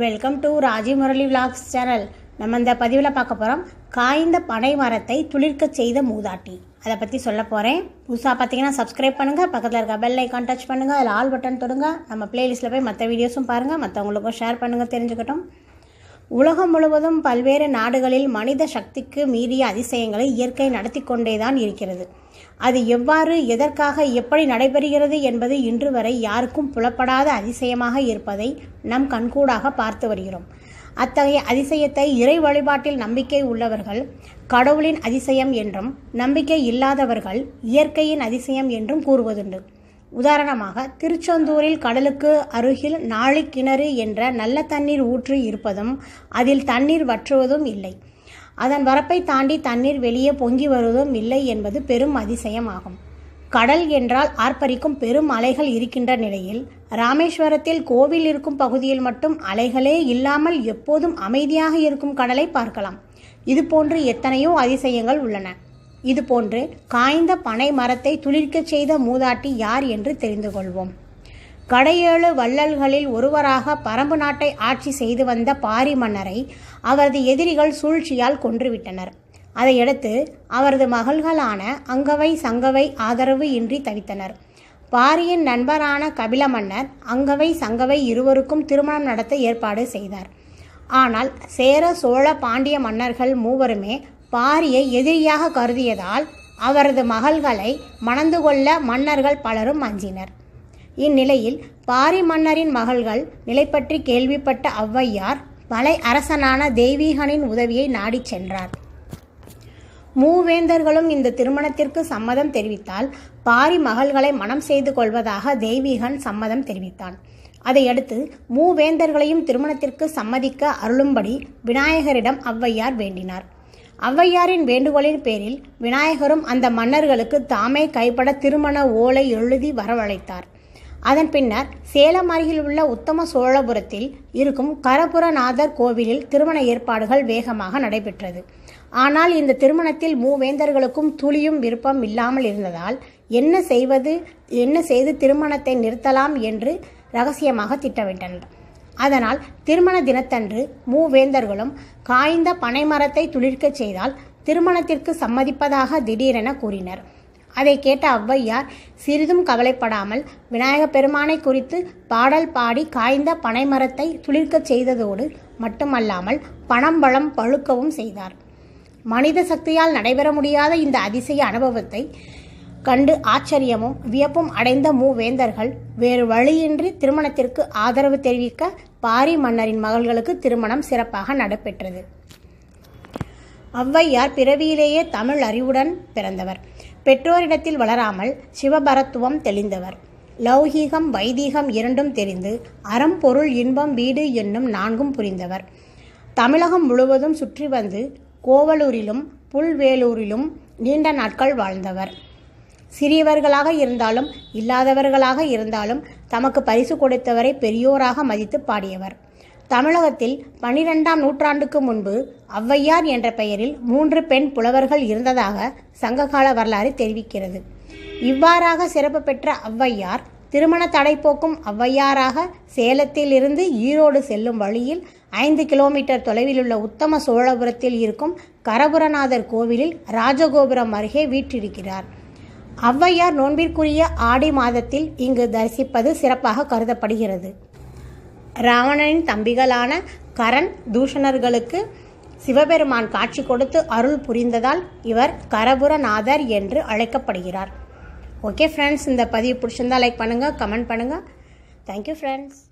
welcome to Raji Murali vlogs channel நம்ம இந்த பதிவில் பார்க்க போகிறோம் காய்ந்த பனை மரத்தை துளிர்க்க செய்த மூதாட்டி அதை பற்றி சொல்ல போகிறேன் புதுசாக பார்த்தீங்கன்னா சப்ஸ்கிரைப் பண்ணுங்கள் பக்கத்தில் இருக்க பெல் ஐக்கான் டச் பண்ணுங்கள் அதில் ஆல் பட்டன் தொடுங்க நம்ம பிளேலிஸ்ட்டில் போய் மற்ற வீடியோஸும் பாருங்கள் மற்றவங்களுக்கும் ஷேர் பண்ணுங்கள் தெரிஞ்சுக்கிட்டோம் உலகம் முழுவதும் பல்வேறு நாடுகளில் மனித சக்திக்கு மீறிய அதிசயங்களை இயற்கை நடத்தி கொண்டேதான் இருக்கிறது அது எவ்வாறு எதற்காக எப்படி நடைபெறுகிறது என்பது இன்று வரை யாருக்கும் புலப்படாத அதிசயமாக இருப்பதை நம் கண்கூடாக பார்த்து வருகிறோம் அத்தகைய அதிசயத்தை இறை வழிபாட்டில் நம்பிக்கை உள்ளவர்கள் கடவுளின் அதிசயம் என்றும் நம்பிக்கை இல்லாதவர்கள் இயற்கையின் அதிசயம் என்றும் கூறுவதுண்டு உதாரணமாக திருச்செந்தூரில் கடலுக்கு அருகில் நாளிக்கிணறு என்ற நல்ல தண்ணீர் ஊற்று இருப்பதும் அதில் தண்ணீர் வற்றுவதும் இல்லை அதன் வரப்பை தாண்டி தண்ணீர் வெளியே பொங்கி வருவதும் இல்லை என்பது பெரும் அதிசயமாகும் கடல் என்றால் ஆர்ப்பரிக்கும் பெரும் அலைகள் இருக்கின்ற நிலையில் ராமேஸ்வரத்தில் கோவில் இருக்கும் பகுதியில் மட்டும் அலைகளே இல்லாமல் எப்போதும் அமைதியாக இருக்கும் கடலை பார்க்கலாம் இதுபோன்று எத்தனையோ அதிசயங்கள் உள்ளன இது போன்று காய்ந்த பனை மரத்தை துளிர்க்கச் செய்த மூதாட்டி யார் என்று தெரிந்து கொள்வோம் கடையேழு வள்ளல்களில் ஒருவராக பரம்பு நாட்டை ஆட்சி செய்து வந்த பாரி மன்னரை அவரது எதிரிகள் சூழ்ச்சியால் கொன்றுவிட்டனர் அதையடுத்து அவரது மகள்களான அங்கவை சங்கவை ஆதரவு இன்றி தவித்தனர் பாரியின் நண்பரான கபில மன்னர் அங்கவை சங்கவை இருவருக்கும் திருமணம் நடத்த ஏற்பாடு செய்தார் ஆனால் சேர சோழ பாண்டிய மன்னர்கள் மூவருமே பாரியை எதிரியாக கருதியதால் அவரது மகள்களை மணந்து கொள்ள மன்னர்கள் பலரும் அஞ்சினர் இந்நிலையில் பாரி மன்னரின் மகள்கள் நிலை பற்றி கேள்விப்பட்ட ஔவையார் பலை அரசனான தெய்வீகனின் உதவியை நாடிச் சென்றார் மூவேந்தர்களும் இந்த திருமணத்திற்கு சம்மதம் தெரிவித்தால் பாரி மகள்களை மனம் செய்து கொள்வதாக தெய்வீகன் சம்மதம் தெரிவித்தான் அதையடுத்து மூவேந்தர்களையும் திருமணத்திற்கு சம்மதிக்க அருளும்படி விநாயகரிடம் ஔவையார் வேண்டினார் ஔவையாரின் வேண்டுகோளின் பேரில் விநாயகரும் அந்த மன்னர்களுக்கு தாமே கைப்பட திருமண ஓலை எழுதி வரவழைத்தார் அதன் பின்னர் சேலம் அருகில் உள்ள உத்தம சோழபுரத்தில் இருக்கும் கரபுரநாதர் கோவிலில் திருமண ஏற்பாடுகள் வேகமாக நடைபெற்றது ஆனால் இந்த திருமணத்தில் மூவேந்தர்களுக்கும் துளியும் விருப்பம் இல்லாமல் இருந்ததால் என்ன செய்வது என்ன செய்து திருமணத்தை நிறுத்தலாம் என்று ரகசியமாக திட்டமிட்டனர் அதனால் திருமண தினத்தன்று மூவேந்தர்களும் காய்ந்த பனைமரத்தை துளிர்க்கச் செய்தால் திருமணத்திற்கு சம்மதிப்பதாக திடீரென கூறினர் அதை கேட்ட ஔவையார் சிறிதும் கவலைப்படாமல் விநாயக பெருமானை குறித்து பாடல் பாடி காய்ந்த பனைமரத்தை துளிர்க்கச் செய்ததோடு மட்டுமல்லாமல் பணம் பழம் பழுக்கவும் செய்தார் மனித சக்தியால் நடைபெற முடியாத இந்த அதிசய அனுபவத்தை கண்டு ஆச்சரியமும் வியப்பும் அடைந்த மூவேந்தர்கள் வேறு வழியின்றி திருமணத்திற்கு ஆதரவு தெரிவிக்க பாரி மன்னரின் மகள்களுக்கு திருமணம் சிறப்பாக நடைபெற்றது ஒளவையார் பிறவியிலேயே தமிழ் அறிவுடன் பிறந்தவர் பெற்றோரிடத்தில் வளராமல் சிவபரத்துவம் தெளிந்தவர் லௌகீகம் வைதீகம் இரண்டும் தெரிந்து அறம் பொருள் இன்பம் வீடு என்னும் நான்கும் புரிந்தவர் தமிழகம் முழுவதும் சுற்றி வந்து கோவலூரிலும் புல்வேலூரிலும் நீண்ட நாட்கள் வாழ்ந்தவர் சிறியவர்களாக இருந்தாலும் இல்லாதவர்களாக இருந்தாலும் தமக்கு பரிசு கொடுத்தவரை பெரியோராக மதித்து பாடியவர் தமிழகத்தில் பனிரெண்டாம் நூற்றாண்டுக்கு முன்பு ஔவையார் என்ற பெயரில் மூன்று பெண் புலவர்கள் இருந்ததாக சங்ககால வரலாறு தெரிவிக்கிறது இவ்வாறாக சிறப்பு பெற்ற ஔவையார் திருமண தடை போக்கும் ஒளவையாராக சேலத்திலிருந்து ஈரோடு செல்லும் வழியில் ஐந்து கிலோமீட்டர் தொலைவில் உள்ள உத்தம சோழபுரத்தில் இருக்கும் கரபுரநாதர் கோவிலில் ராஜகோபுரம் அருகே வீற்றிருக்கிறார் ஔவையார் நோன்பிற்குரிய ஆடி மாதத்தில் இங்கு தரிசிப்பது சிறப்பாக கருதப்படுகிறது ராவணனின் தம்பிகளான கரண் தூஷணர்களுக்கு சிவபெருமான் காட்சி கொடுத்து அருள் புரிந்ததால் இவர் கரபுரநாதர் என்று அழைக்கப்படுகிறார் ஓகே ஃப்ரெண்ட்ஸ் இந்த பதிவு பிடிச்சிருந்தால் லைக் பண்ணுங்கள் கமெண்ட் பண்ணுங்கள் தேங்க்யூ ஃப்ரெண்ட்ஸ்